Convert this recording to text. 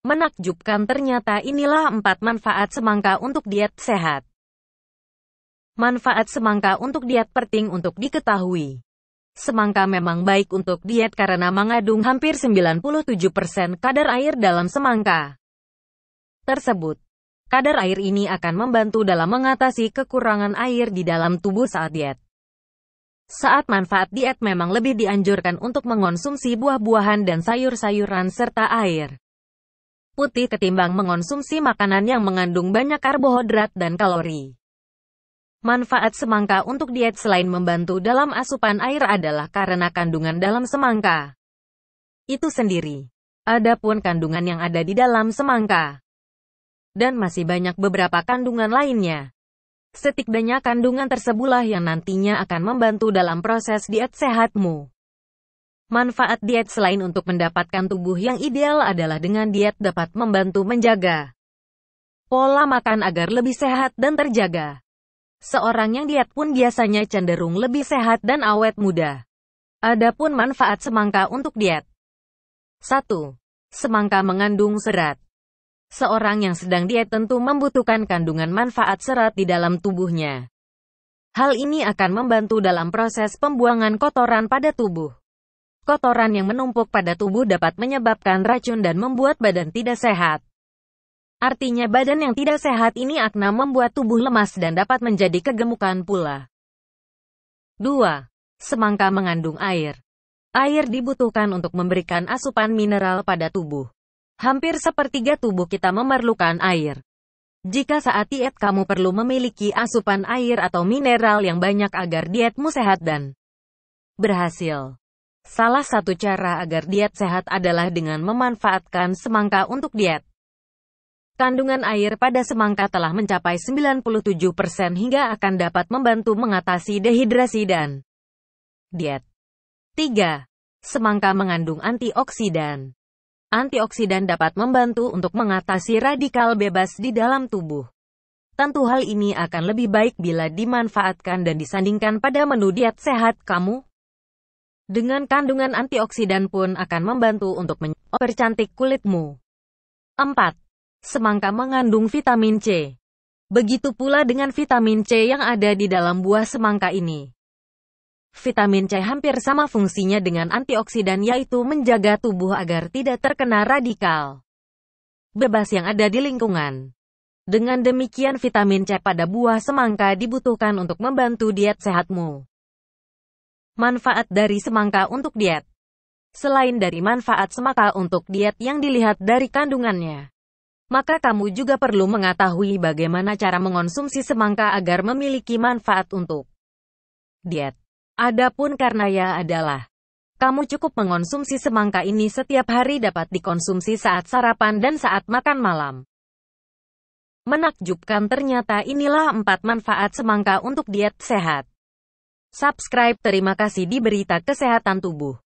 Menakjubkan ternyata inilah empat manfaat semangka untuk diet sehat. Manfaat semangka untuk diet penting untuk diketahui. Semangka memang baik untuk diet karena mengandung hampir 97% kadar air dalam semangka tersebut. Kadar air ini akan membantu dalam mengatasi kekurangan air di dalam tubuh saat diet. Saat manfaat diet memang lebih dianjurkan untuk mengonsumsi buah-buahan dan sayur-sayuran serta air putih ketimbang mengonsumsi makanan yang mengandung banyak karbohidrat dan kalori. Manfaat semangka untuk diet selain membantu dalam asupan air adalah karena kandungan dalam semangka itu sendiri. Adapun kandungan yang ada di dalam semangka dan masih banyak beberapa kandungan lainnya. Setidaknya kandungan tersebutlah yang nantinya akan membantu dalam proses diet sehatmu. Manfaat diet selain untuk mendapatkan tubuh yang ideal adalah dengan diet dapat membantu menjaga pola makan agar lebih sehat dan terjaga. Seorang yang diet pun biasanya cenderung lebih sehat dan awet muda. Adapun manfaat semangka untuk diet. 1. Semangka mengandung serat. Seorang yang sedang diet tentu membutuhkan kandungan manfaat serat di dalam tubuhnya. Hal ini akan membantu dalam proses pembuangan kotoran pada tubuh. Kotoran yang menumpuk pada tubuh dapat menyebabkan racun dan membuat badan tidak sehat. Artinya badan yang tidak sehat ini akna membuat tubuh lemas dan dapat menjadi kegemukan pula. 2. Semangka mengandung air. Air dibutuhkan untuk memberikan asupan mineral pada tubuh. Hampir sepertiga tubuh kita memerlukan air. Jika saat diet kamu perlu memiliki asupan air atau mineral yang banyak agar dietmu sehat dan berhasil. Salah satu cara agar diet sehat adalah dengan memanfaatkan semangka untuk diet. Kandungan air pada semangka telah mencapai 97% hingga akan dapat membantu mengatasi dehidrasi dan diet. 3. Semangka mengandung antioksidan. Antioksidan dapat membantu untuk mengatasi radikal bebas di dalam tubuh. Tentu hal ini akan lebih baik bila dimanfaatkan dan disandingkan pada menu diet sehat kamu dengan kandungan antioksidan pun akan membantu untuk mempercantik kulitmu. 4. Semangka mengandung vitamin C. Begitu pula dengan vitamin C yang ada di dalam buah semangka ini. Vitamin C hampir sama fungsinya dengan antioksidan yaitu menjaga tubuh agar tidak terkena radikal bebas yang ada di lingkungan. Dengan demikian vitamin C pada buah semangka dibutuhkan untuk membantu diet sehatmu. Manfaat dari semangka untuk diet Selain dari manfaat semangka untuk diet yang dilihat dari kandungannya, maka kamu juga perlu mengetahui bagaimana cara mengonsumsi semangka agar memiliki manfaat untuk diet. Adapun karena ya adalah, kamu cukup mengonsumsi semangka ini setiap hari dapat dikonsumsi saat sarapan dan saat makan malam. Menakjubkan ternyata inilah empat manfaat semangka untuk diet sehat. Subscribe terima kasih di berita kesehatan tubuh.